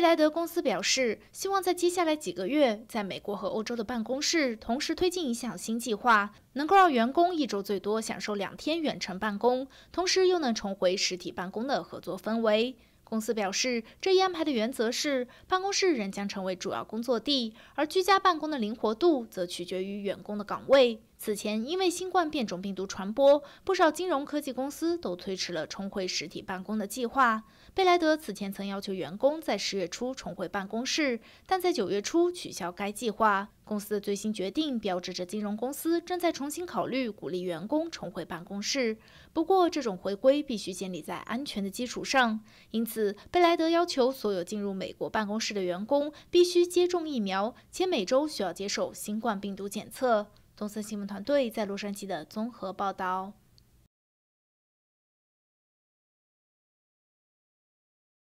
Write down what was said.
贝莱德公司表示，希望在接下来几个月，在美国和欧洲的办公室同时推进一项新计划，能够让员工一周最多享受两天远程办公，同时又能重回实体办公的合作氛围。公司表示，这一安排的原则是，办公室仍将成为主要工作地，而居家办公的灵活度则取决于员工的岗位。此前，因为新冠变种病毒传播，不少金融科技公司都推迟了重回实体办公的计划。贝莱德此前曾要求员工在十月初重回办公室，但在九月初取消该计划。公司的最新决定标志着金融公司正在重新考虑鼓励员工重回办公室。不过，这种回归必须建立在安全的基础上，因此贝莱德要求所有进入美国办公室的员工必须接种疫苗，且每周需要接受新冠病毒检测。东森新闻》团队在洛杉矶的综合报道。